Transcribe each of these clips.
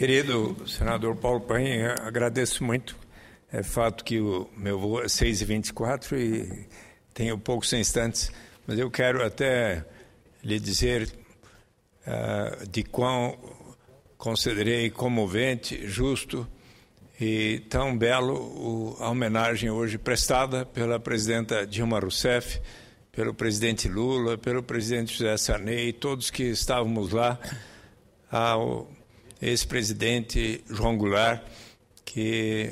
Querido senador Paulo Paim, agradeço muito. É fato que o meu voo é 6h24 e tenho poucos instantes, mas eu quero até lhe dizer uh, de quão considerei comovente, justo e tão belo a homenagem hoje prestada pela presidenta Dilma Rousseff, pelo presidente Lula, pelo presidente José Sarney, todos que estávamos lá ao ex-presidente João Goulart, que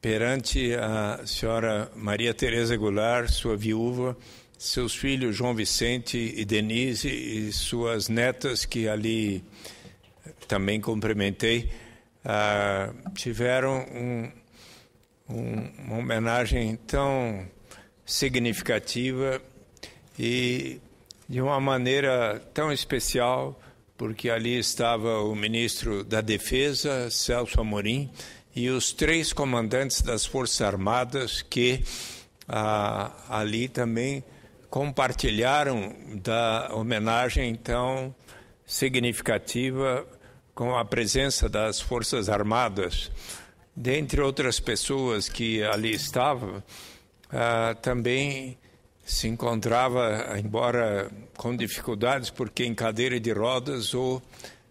perante a senhora Maria Tereza Goulart, sua viúva, seus filhos João Vicente e Denise e suas netas que ali também cumprimentei, ah, tiveram um, um, uma homenagem tão significativa e de uma maneira tão especial porque ali estava o ministro da Defesa, Celso Amorim, e os três comandantes das Forças Armadas que ah, ali também compartilharam da homenagem tão significativa com a presença das Forças Armadas. Dentre outras pessoas que ali estavam, ah, também se encontrava, embora com dificuldades, porque em cadeira de rodas, o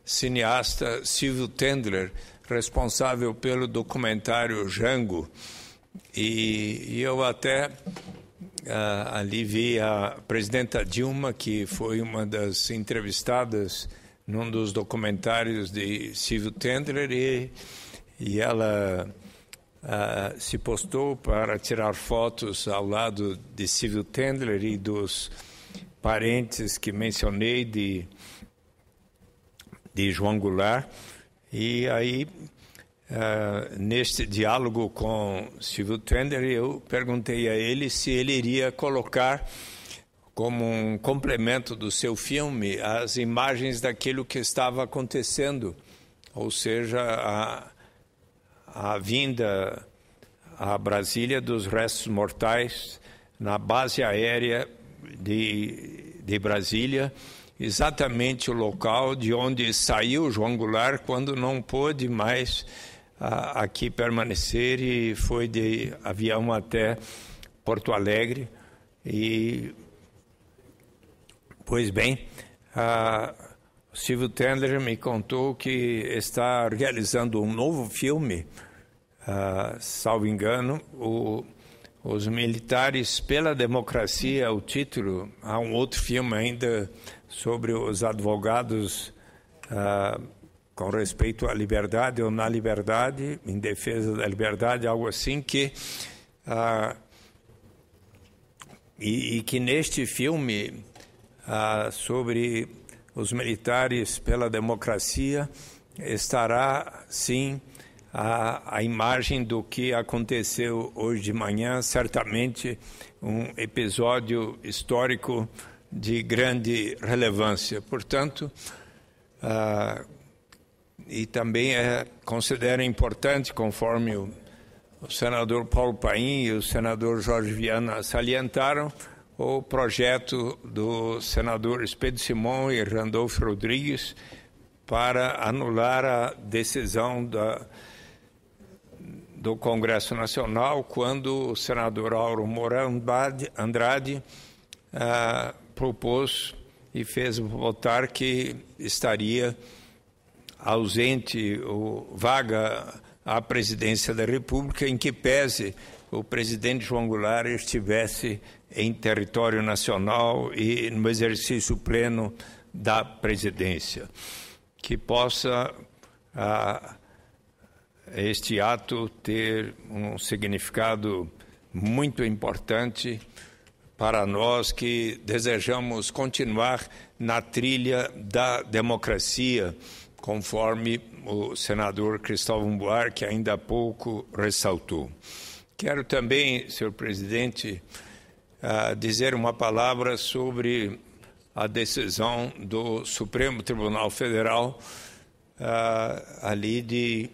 cineasta Silvio Tendler, responsável pelo documentário Jango. E, e eu até ah, ali vi a presidenta Dilma, que foi uma das entrevistadas num dos documentários de Silvio Tendler, e, e ela uh, se postou para tirar fotos ao lado de Silvio Tendler e dos parentes que mencionei de, de João Goulart. E aí, uh, neste diálogo com Silvio Tendler, eu perguntei a ele se ele iria colocar como um complemento do seu filme as imagens daquilo que estava acontecendo, ou seja, a, a vinda a Brasília dos restos mortais na base aérea de, de Brasília, exatamente o local de onde saiu João Goulart quando não pôde mais ah, aqui permanecer e foi de avião até Porto Alegre. E, pois bem, ah, o Silvio Tendler me contou que está realizando um novo filme, uh, salvo engano, o, Os Militares pela Democracia, o título. Há um outro filme ainda sobre os advogados uh, com respeito à liberdade ou na liberdade, em defesa da liberdade, algo assim que. Uh, e, e que neste filme sobre os militares pela democracia estará, sim, a, a imagem do que aconteceu hoje de manhã, certamente um episódio histórico de grande relevância. Portanto, ah, e também é, considero importante, conforme o, o senador Paulo Paim e o senador Jorge Viana salientaram, o projeto do senador Pedro Simão e Randolfo Rodrigues para anular a decisão da, do Congresso Nacional quando o senador Auro Moura Andrade ah, propôs e fez votar que estaria ausente ou vaga a presidência da República, em que pese o presidente João Goulart estivesse em território nacional e no exercício pleno da presidência. Que possa ah, este ato ter um significado muito importante para nós que desejamos continuar na trilha da democracia, conforme o senador Cristóvão Buarque ainda há pouco ressaltou. Quero também, senhor presidente, uh, dizer uma palavra sobre a decisão do Supremo Tribunal Federal uh, ali de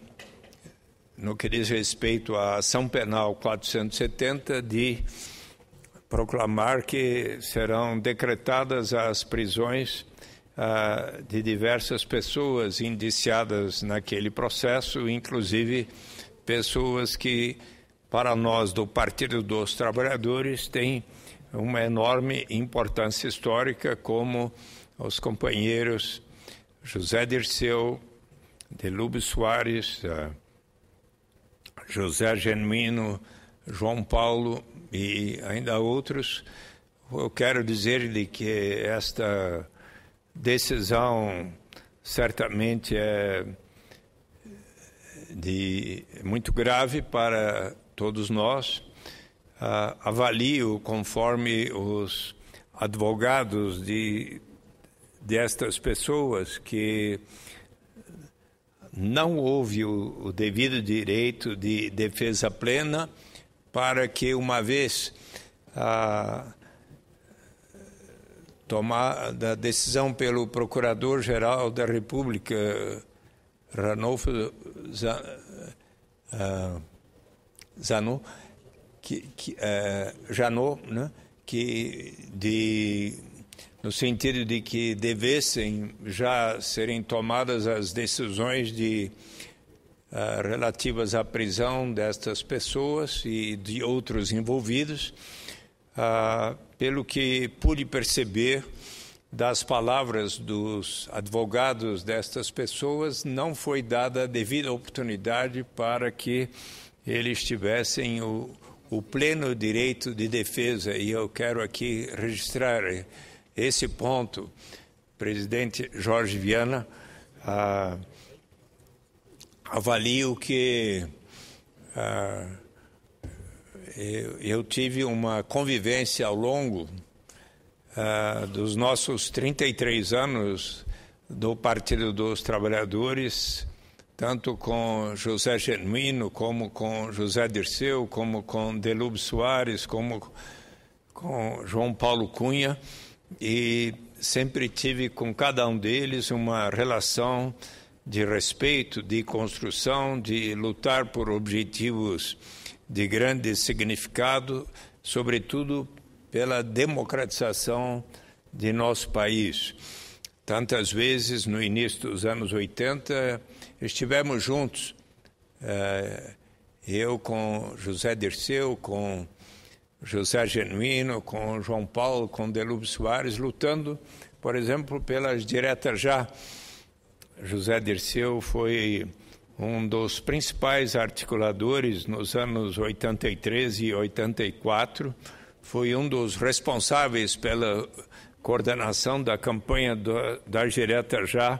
no que diz respeito à ação penal 470 de proclamar que serão decretadas as prisões uh, de diversas pessoas indiciadas naquele processo, inclusive pessoas que para nós do Partido dos Trabalhadores tem uma enorme importância histórica, como os companheiros José Dirceu, Delúbio Soares, eh, José Genuíno, João Paulo e ainda outros. Eu quero dizer-lhe que esta decisão certamente é de muito grave para todos nós, ah, avalio conforme os advogados de destas de pessoas que não houve o, o, devido direito de defesa plena para que uma vez a ah, tomada a decisão pelo Procurador-Geral da República Ranolfo a, Zanot, que, que, uh, Janot, né, que de, no sentido de que devessem já serem tomadas as decisões de, uh, relativas à prisão destas pessoas e de outros envolvidos, uh, pelo que pude perceber das palavras dos advogados destas pessoas, não foi dada a devida oportunidade para que eles tivessem o, o pleno direito de defesa. E eu quero aqui registrar esse ponto. Presidente Jorge Viana, ah, avalio que ah, eu, eu, tive uma convivência ao longo ah, dos nossos 33 anos do Partido dos Trabalhadores tanto com José Genuino, como com José Dirceu, como com Delub Soares, como com João Paulo Cunha, e sempre tive com cada um deles uma relação de respeito, de construção, de lutar por objetivos de grande significado, sobretudo pela democratização de nosso país. Tantas vezes, no início dos anos 80, Estivemos juntos, eh, eu com José Dirceu, com José Genuíno, com João Paulo, com Delúbio Soares, lutando, por exemplo, pelas diretas já. José Dirceu foi um dos principais articuladores nos anos 83 e 84, foi um dos responsáveis pela coordenação da campanha do, da Já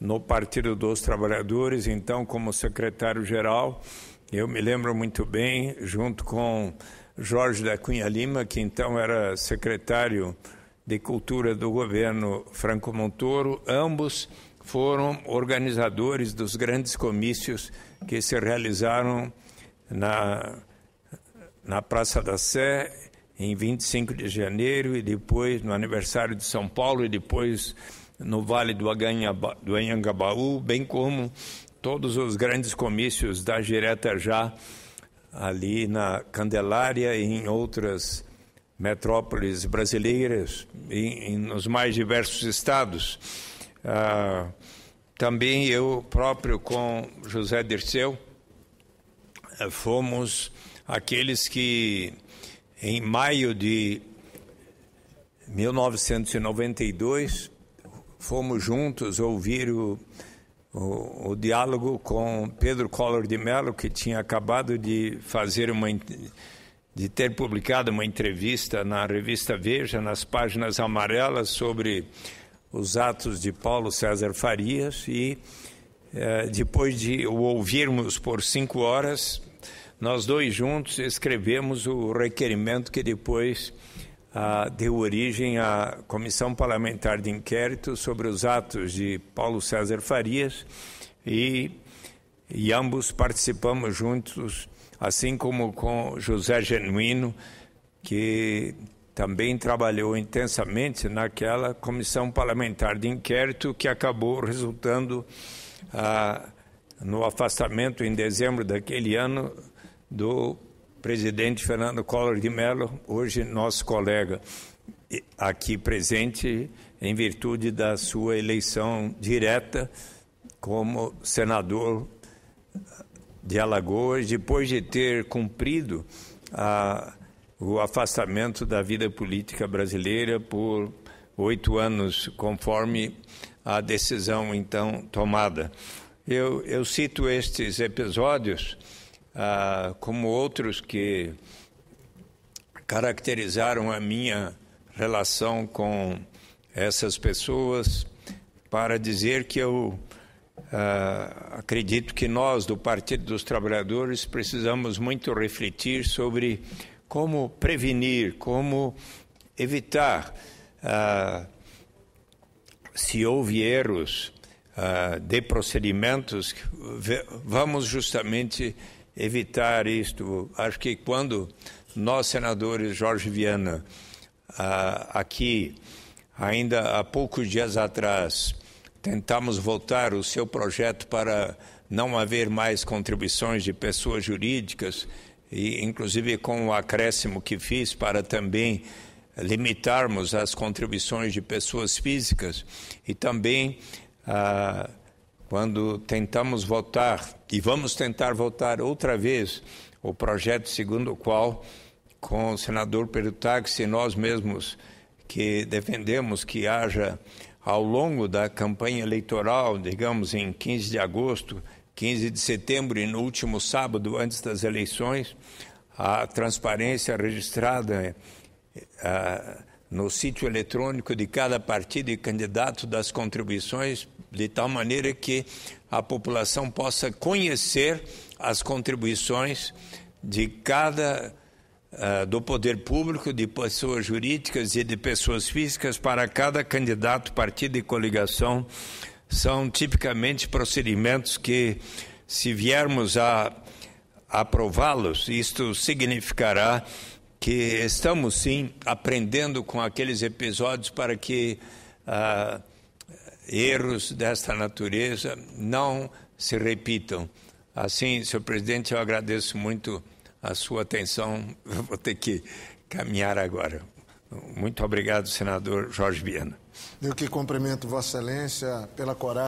no Partido dos Trabalhadores, então como secretário-geral. Eu me lembro muito bem, junto com Jorge da Cunha Lima, que então era secretário de Cultura do governo Franco Montoro, ambos foram organizadores dos grandes comícios que se realizaram na, na Praça da Sé em 25 de janeiro e depois no aniversário de São Paulo e depois no Vale do, Aganhaba, do Anhangabaú, bem como todos os grandes comícios da Direta já ali na Candelária e em outras metrópoles brasileiras e, e nos mais diversos estados. Ah, também eu próprio com José Dirceu eh, fomos aqueles que em maio de 1992 fomos juntos ouvir o, o, o, diálogo com Pedro Collor de Mello, que tinha acabado de fazer uma de ter publicado uma entrevista na revista Veja, nas páginas amarelas, sobre os atos de Paulo César Farias e eh, depois de o ouvirmos por cinco horas, nós dois juntos escrevemos o requerimento que depois ah, deu origem à Comissão Parlamentar de Inquérito sobre os atos de Paulo César Farias e, e ambos participamos juntos, assim como com José Genuíno, que também trabalhou intensamente naquela comissão parlamentar de inquérito que acabou resultando ah, no afastamento em dezembro daquele ano do presidente Fernando Collor de Mello, hoje nosso colega aqui presente, em virtude da sua eleição direta como senador de Alagoas, depois de ter cumprido a, o afastamento da vida política brasileira por oito anos, conforme a decisão então tomada. Eu, eu cito estes episódios ah, como outros que caracterizaram a minha relação com essas pessoas, para dizer que eu ah, acredito que nós, do Partido dos Trabalhadores, precisamos muito refletir sobre como prevenir, como evitar. Ah, se houve erros uh, de procedimentos, vamos justamente evitar isto. Acho que quando nós, senadores Jorge Viana, ah, aqui, ainda há poucos dias atrás, tentamos votar o seu projeto para não haver mais contribuições de pessoas jurídicas, e inclusive com o acréscimo que fiz para também limitarmos as contribuições de pessoas físicas e também. Ah, quando tentamos votar, e vamos tentar votar outra vez, o projeto segundo o qual, com o senador Perutax e nós mesmos, que defendemos que haja, ao longo da campanha eleitoral, digamos em 15 de agosto, 15 de setembro e no último sábado, antes das eleições, a transparência registrada. Eh, no sítio eletrônico de cada partido e candidato das contribuições, de tal maneira que a população possa conhecer as contribuições de cada uh, do poder público, de pessoas jurídicas e de pessoas físicas para cada candidato, partido e coligação. São tipicamente procedimentos que, se viermos a aprová-los, isto significará que estamos sim aprendendo com aqueles episódios para que ah, erros desta natureza não se repitam. Assim, senhor presidente, eu agradeço muito a sua atenção. Eu vou ter que caminhar agora. Muito obrigado, senador Jorge Viana. Eu que cumprimento Vossa Excelência pela coragem.